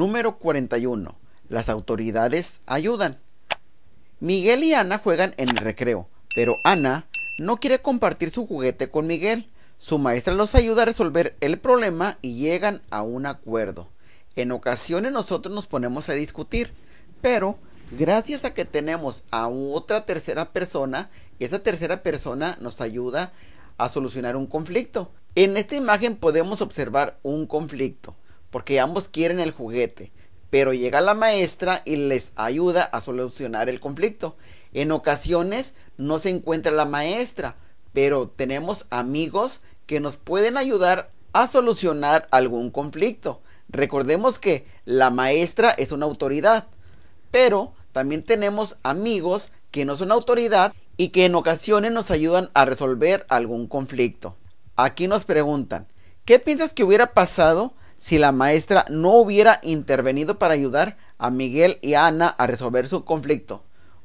Número 41. Las autoridades ayudan. Miguel y Ana juegan en el recreo, pero Ana no quiere compartir su juguete con Miguel. Su maestra los ayuda a resolver el problema y llegan a un acuerdo. En ocasiones nosotros nos ponemos a discutir, pero gracias a que tenemos a otra tercera persona, esa tercera persona nos ayuda a solucionar un conflicto. En esta imagen podemos observar un conflicto porque ambos quieren el juguete, pero llega la maestra y les ayuda a solucionar el conflicto. En ocasiones no se encuentra la maestra, pero tenemos amigos que nos pueden ayudar a solucionar algún conflicto. Recordemos que la maestra es una autoridad, pero también tenemos amigos que no son autoridad y que en ocasiones nos ayudan a resolver algún conflicto. Aquí nos preguntan, ¿qué piensas que hubiera pasado si la maestra no hubiera intervenido para ayudar a Miguel y a Ana a resolver su conflicto,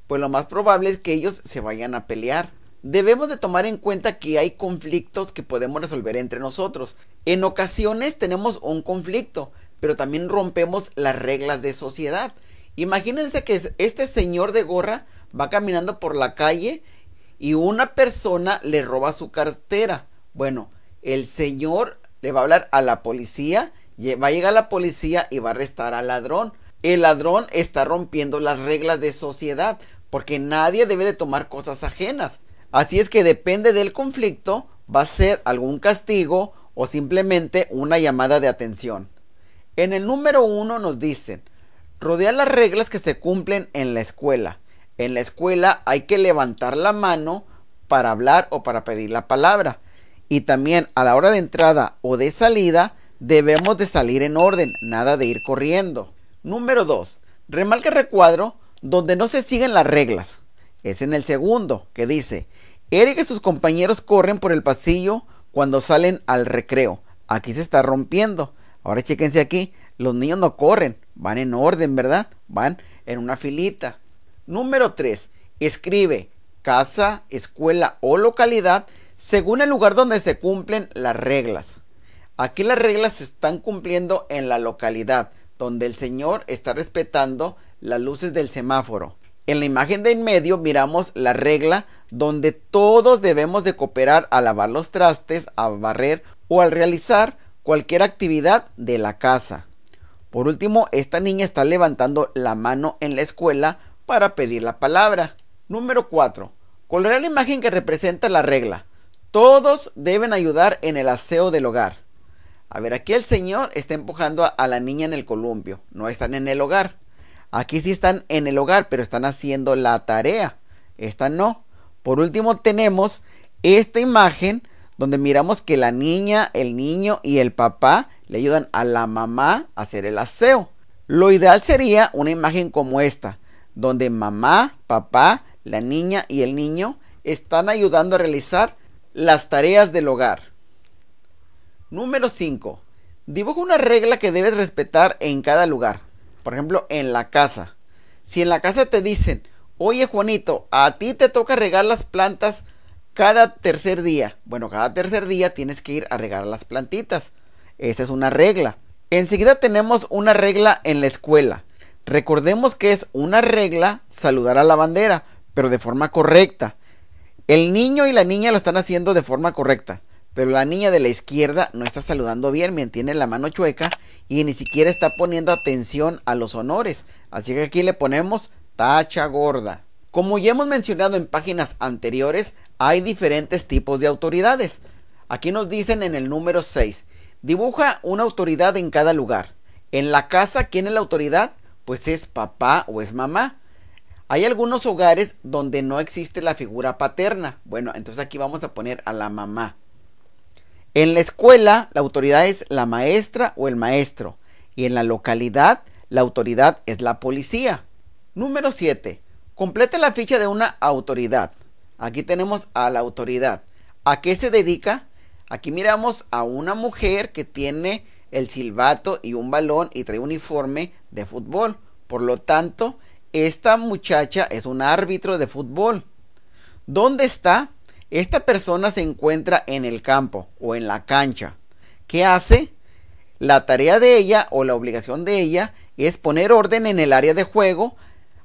pues lo más probable es que ellos se vayan a pelear. Debemos de tomar en cuenta que hay conflictos que podemos resolver entre nosotros. En ocasiones tenemos un conflicto, pero también rompemos las reglas de sociedad. Imagínense que este señor de gorra va caminando por la calle y una persona le roba su cartera. Bueno, el señor le va a hablar a la policía Va a llegar la policía y va a arrestar al ladrón. El ladrón está rompiendo las reglas de sociedad porque nadie debe de tomar cosas ajenas. Así es que depende del conflicto, va a ser algún castigo o simplemente una llamada de atención. En el número uno nos dicen, rodear las reglas que se cumplen en la escuela. En la escuela hay que levantar la mano para hablar o para pedir la palabra. Y también a la hora de entrada o de salida Debemos de salir en orden, nada de ir corriendo. Número 2. Remarca el recuadro donde no se siguen las reglas. Es en el segundo, que dice, Eric y sus compañeros corren por el pasillo cuando salen al recreo. Aquí se está rompiendo. Ahora chéquense aquí, los niños no corren, van en orden, ¿verdad? Van en una filita. Número 3. Escribe casa, escuela o localidad según el lugar donde se cumplen las reglas. Aquí las reglas se están cumpliendo en la localidad, donde el señor está respetando las luces del semáforo. En la imagen de en medio miramos la regla donde todos debemos de cooperar a lavar los trastes, a barrer o al realizar cualquier actividad de la casa. Por último, esta niña está levantando la mano en la escuela para pedir la palabra. Número 4. Colorea la imagen que representa la regla. Todos deben ayudar en el aseo del hogar. A ver, aquí el señor está empujando a, la niña en el columpio, no están en el hogar. Aquí sí están en el hogar, pero están haciendo la tarea. Esta no. Por último tenemos esta imagen donde miramos que la niña, el niño y el papá le ayudan a la mamá a hacer el aseo. Lo ideal sería una imagen como esta, donde mamá, papá, la niña y el niño están ayudando a realizar las tareas del hogar. Número 5. Dibuja una regla que debes respetar en cada lugar. Por ejemplo, en la casa. Si en la casa te dicen, oye Juanito, a ti te toca regar las plantas cada tercer día. Bueno, cada tercer día tienes que ir a regar las plantitas. Esa es una regla. Enseguida tenemos una regla en la escuela. Recordemos que es una regla saludar a la bandera, pero de forma correcta. El niño y la niña lo están haciendo de forma correcta. Pero la niña de la izquierda no está saludando bien, Tiene la mano chueca y ni siquiera está poniendo atención a los honores. Así que aquí le ponemos tacha gorda. Como ya hemos mencionado en páginas anteriores, hay diferentes tipos de autoridades. Aquí nos dicen en el número 6, dibuja una autoridad en cada lugar. En la casa, ¿quién es la autoridad? Pues es papá o es mamá. Hay algunos hogares donde no existe la figura paterna. Bueno, entonces aquí vamos a poner a la mamá. En la escuela, la autoridad es la maestra o el maestro. Y en la localidad, la autoridad es la policía. Número 7. Complete la ficha de una autoridad. Aquí tenemos a la autoridad. ¿A qué se dedica? Aquí miramos a una mujer que tiene el silbato y un balón y trae uniforme de fútbol. Por lo tanto, esta muchacha es un árbitro de fútbol. ¿Dónde está? Esta persona se encuentra en el campo o en la cancha. ¿Qué hace? La tarea de ella o la obligación de ella es poner orden en el área de juego,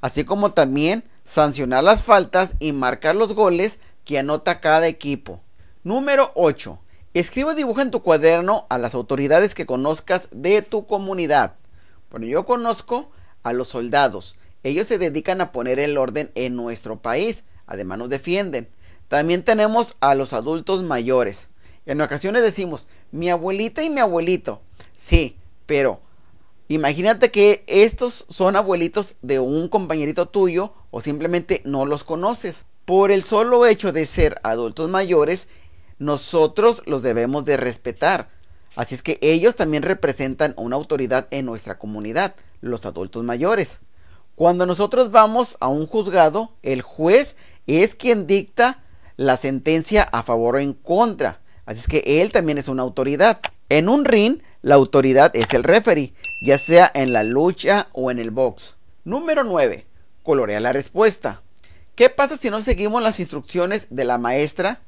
así como también sancionar las faltas y marcar los goles que anota cada equipo. Número 8. Escribe o dibuja en tu cuaderno a las autoridades que conozcas de tu comunidad. Bueno, yo conozco a los soldados. Ellos se dedican a poner el orden en nuestro país. Además nos defienden. También tenemos a los adultos mayores. En ocasiones decimos, mi abuelita y mi abuelito. Sí, pero imagínate que estos son abuelitos de un compañerito tuyo o simplemente no los conoces. Por el solo hecho de ser adultos mayores, nosotros los debemos de respetar. Así es que ellos también representan una autoridad en nuestra comunidad, los adultos mayores. Cuando nosotros vamos a un juzgado, el juez es quien dicta la sentencia a favor o en contra. Así es que él también es una autoridad. En un ring, la autoridad es el referee, ya sea en la lucha o en el box. Número 9. Colorea la respuesta. ¿Qué pasa si no seguimos las instrucciones de la maestra?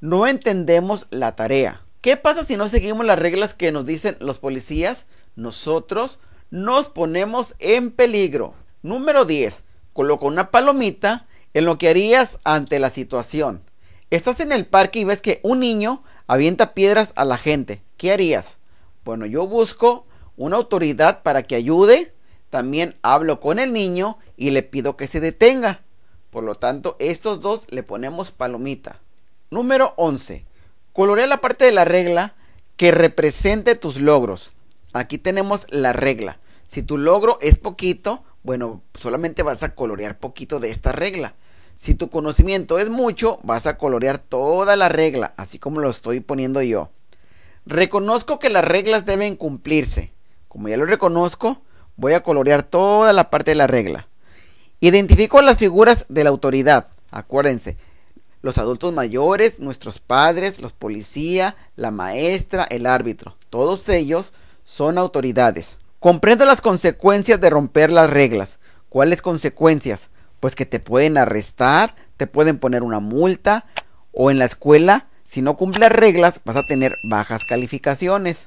No entendemos la tarea. ¿Qué pasa si no seguimos las reglas que nos dicen los policías? Nosotros nos ponemos en peligro. Número 10. Coloca una palomita en lo que harías ante la situación. Estás en el parque y ves que un niño avienta piedras a la gente. ¿Qué harías? Bueno, yo busco una autoridad para que ayude. También hablo con el niño y le pido que se detenga. Por lo tanto, estos dos le ponemos palomita. Número 11. Colorea la parte de la regla que represente tus logros. Aquí tenemos la regla. Si tu logro es poquito, bueno, solamente vas a colorear poquito de esta regla. Si tu conocimiento es mucho, vas a colorear toda la regla, así como lo estoy poniendo yo. Reconozco que las reglas deben cumplirse. Como ya lo reconozco, voy a colorear toda la parte de la regla. Identifico las figuras de la autoridad. Acuérdense, los adultos mayores, nuestros padres, los policías, la maestra, el árbitro. Todos ellos son autoridades. Comprendo las consecuencias de romper las reglas. ¿Cuáles consecuencias? pues que te pueden arrestar, te pueden poner una multa o en la escuela, si no cumples reglas, vas a tener bajas calificaciones.